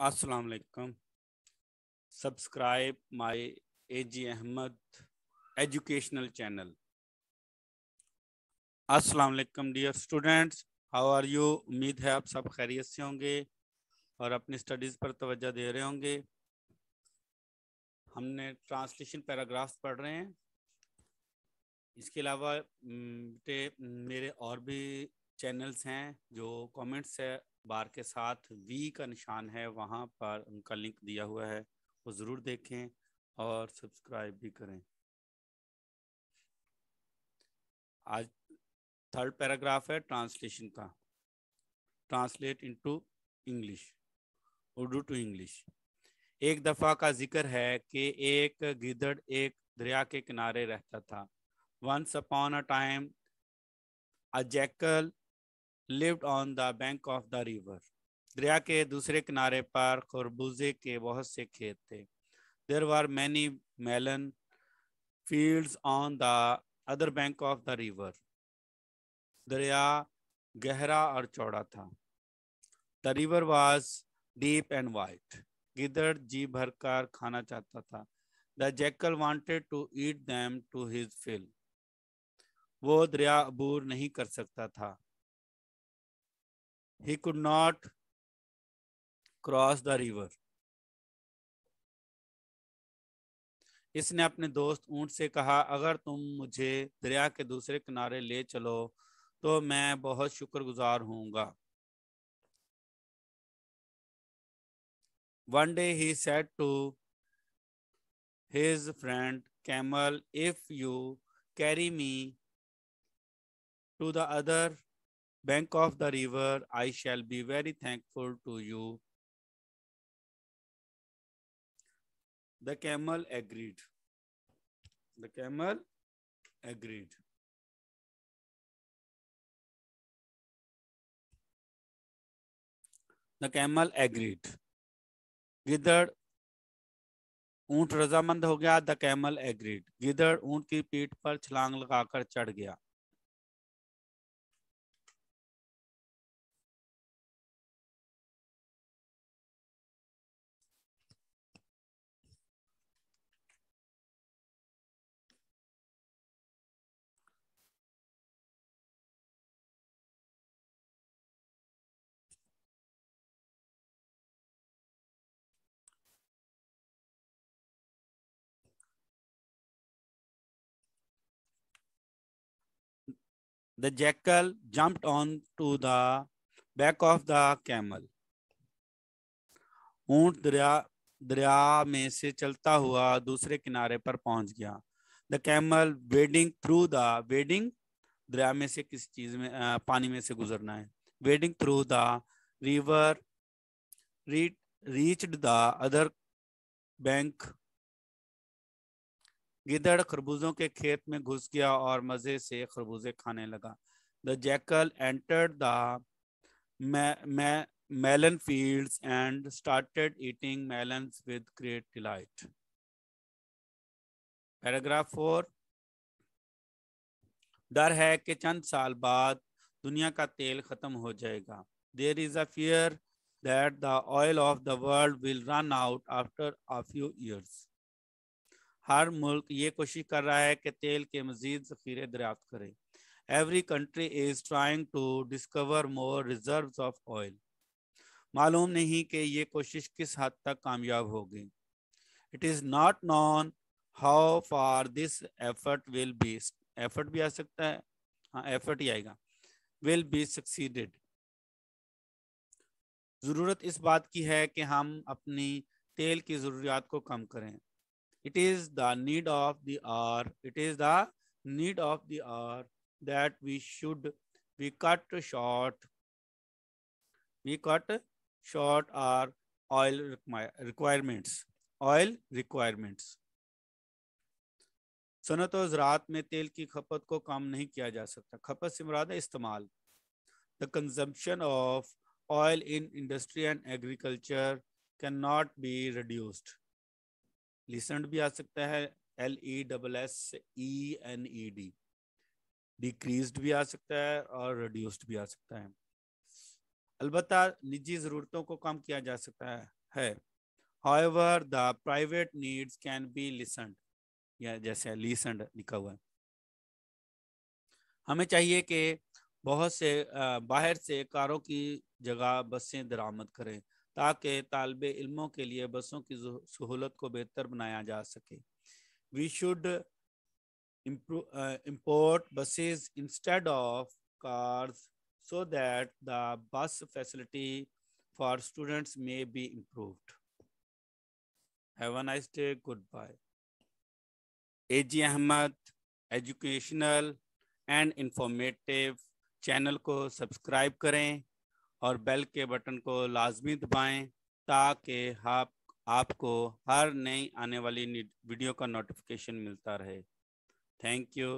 अस्सलाम वालेकुम subscribe my A G Ahmad educational channel अस्सलाम वालेकुम dear students how are you उम्मीद है आप सब खैरियत से होंगे और अपनी स्टडीज़ पर तवज्जो दे रहे होंगे हमने ट्रांसलेशन पैराग्राफ्स पढ़ रहे हैं इसके अलावा बेटे मेरे और भी चैनल्स हैं जो कमेंट्स है बार के साथ वी का निशान है वहाँ पर उनका लिंक दिया हुआ है वो ज़रूर देखें और सब्सक्राइब भी करें आज थर्ड पैराग्राफ है ट्रांसलेशन का translate into English Urdu to English एक दफ़ा का जिक्र है कि एक गिदड़ एक दरिया के किनारे रहता था once upon a time a jackal lived on the bank of the river दरिया के दूसरे किनारे पर खरबूजे के बहुत से खेत थे there were many melon field on the other bank of the river दरिया गहरा और चौड़ा था the river was deep and wide गिदड़ जी भर कर खाना चाहता था the jackal wanted to eat them to his fill वो दरिया अबूर नहीं कर सकता था he could not cross the river इसने अपने दोस्त ऊंट से कहा अगर तुम मुझे दरिया के दूसरे किनारे ले चलो तो मैं बहुत शुक्रगुजार हूंगा one day he said to his friend camel if you carry me to the other bank of the river, I shall be very thankful to you. The camel agreed. The camel agreed. The camel agreed. गिदड़ ऊंट रजामंद हो गया the camel agreed गिदड़ ऊंट की पीठ पर छलांग लगाकर चढ़ गया The jackal jumped on to the back of the camel. ऊंट दरिया दरिया में से चलता हुआ दूसरे किनारे पर पहुंच गया the camel wading through the wading दरिया में से किसी चीज में आ, पानी में से गुजरना है wading through the river reach the other bank गिदड़ खरबूजों के खेत में घुस गया और मज़े से खरबूजे खाने लगा the jackal entered the melon field and started eating melon with great delight. Paragraph four डर है कि चंद साल बाद दुनिया का तेल ख़त्म हो जाएगा there is a fear that the oil of the world will run out after a few years हर मुल्क ये कोशिश कर रहा है कि तेल के मजीद जखीरे दरियाफ्त करे every country is trying to discover more reserve of oil मालूम नहीं कि ये कोशिश किस हद तक कामयाब होगी it is not known how far this effort will be effort भी आ सकता है हाँ एफर्ट ही आएगा विल बी सक्सीडेड ज़रूरत इस बात की है कि हम अपनी तेल की ज़रूरियात को कम करें it is the need of the hour it is the need of the hour that we should we cut short we cut short our oil requirements oil requirements सुनो तो रात में तेल की खपत को कम नहीं किया जा सकता खपत से मुराद है इस्तेमाल the consumption of oil in industry and agriculture can not be reduced lessened भी आ सकता है L E double S E N E D decrease भी आ सकता है और रिड्यूस्ड भी आ सकता है अलबत् निजी ज़रूरतों को कम किया जा सकता है however the private needs can be lessened या जैसे लिसेंट लिखा हुआ है हमें चाहिए कि बहुत से बाहर से कारों की जगह बसें दरामद करें ताकि तलब इलमों के लिए बसों की सहूलत को बेहतर बनाया जा सके we should import buses instead of cars so that the bus facility for students may be improve have nice day goodbye A G Ahmad educational and informative channel को सब्सक्राइब करें और बेल के बटन को लाजमी दबाएं ताकि आप आपको हर नई आने वाली वीडियो का नोटिफिकेशन मिलता रहे थैंक यू